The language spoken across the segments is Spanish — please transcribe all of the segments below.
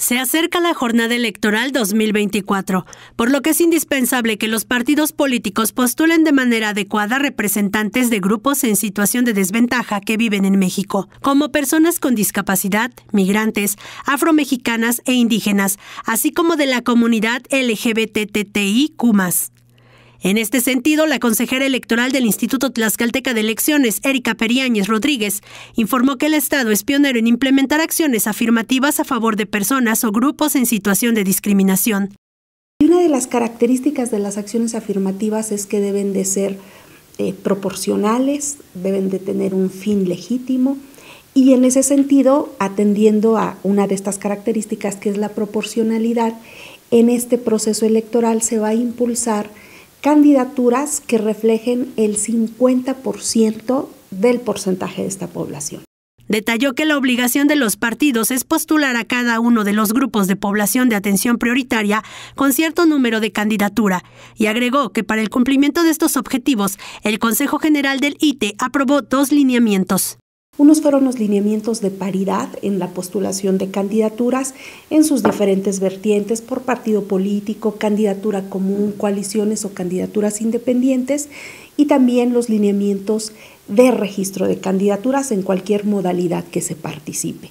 Se acerca la jornada electoral 2024, por lo que es indispensable que los partidos políticos postulen de manera adecuada representantes de grupos en situación de desventaja que viven en México, como personas con discapacidad, migrantes, afromexicanas e indígenas, así como de la comunidad LGBTTIQ. En este sentido, la consejera electoral del Instituto Tlaxcalteca de Elecciones, Erika Periáñez Rodríguez, informó que el Estado es pionero en implementar acciones afirmativas a favor de personas o grupos en situación de discriminación. Y una de las características de las acciones afirmativas es que deben de ser eh, proporcionales, deben de tener un fin legítimo y en ese sentido, atendiendo a una de estas características que es la proporcionalidad, en este proceso electoral se va a impulsar candidaturas que reflejen el 50% del porcentaje de esta población. Detalló que la obligación de los partidos es postular a cada uno de los grupos de población de atención prioritaria con cierto número de candidatura y agregó que para el cumplimiento de estos objetivos, el Consejo General del ITE aprobó dos lineamientos. Unos fueron los lineamientos de paridad en la postulación de candidaturas en sus diferentes vertientes por partido político, candidatura común, coaliciones o candidaturas independientes y también los lineamientos de registro de candidaturas en cualquier modalidad que se participe.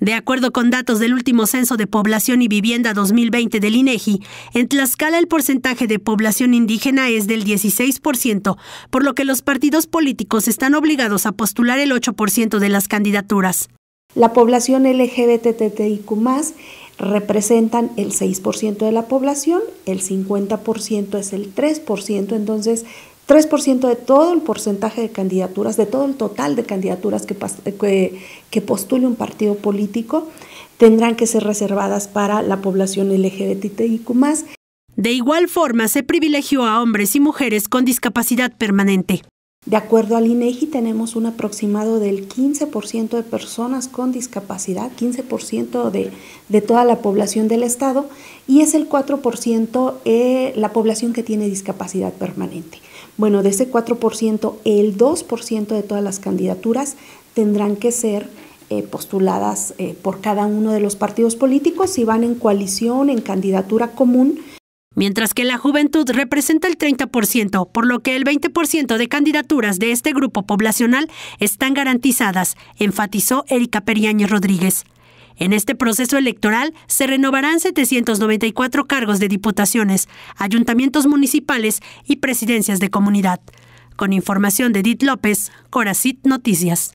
De acuerdo con datos del último Censo de Población y Vivienda 2020 del INEGI, e en Tlaxcala el porcentaje de población indígena es del 16%, por lo que los partidos políticos están obligados a postular el 8% de las candidaturas. La población cumas representan el 6% de la población, el 50% es el 3%, entonces 3% de todo el porcentaje de candidaturas, de todo el total de candidaturas que, eh, postule un partido político, tendrán que ser reservadas para la población LGBTIQ. De igual forma, se privilegió a hombres y mujeres con discapacidad permanente. De acuerdo al INEGI, e tenemos un aproximado del 15% de personas con discapacidad, 15% de, de, toda la población del Estado, y es el 4% eh, la población que tiene discapacidad permanente. Bueno, de ese 4%, el 2% de todas las candidaturas tendrán que ser eh, postuladas eh, por cada uno de los partidos políticos si van en coalición, en candidatura común mientras que la juventud representa el 30%, por lo que el 20% de candidaturas de este grupo poblacional están garantizadas, enfatizó Erika Periáñez Rodríguez. En este proceso electoral se renovarán 794 cargos de diputaciones, ayuntamientos municipales y presidencias de comunidad. Con información de Edith López, Coracit Noticias.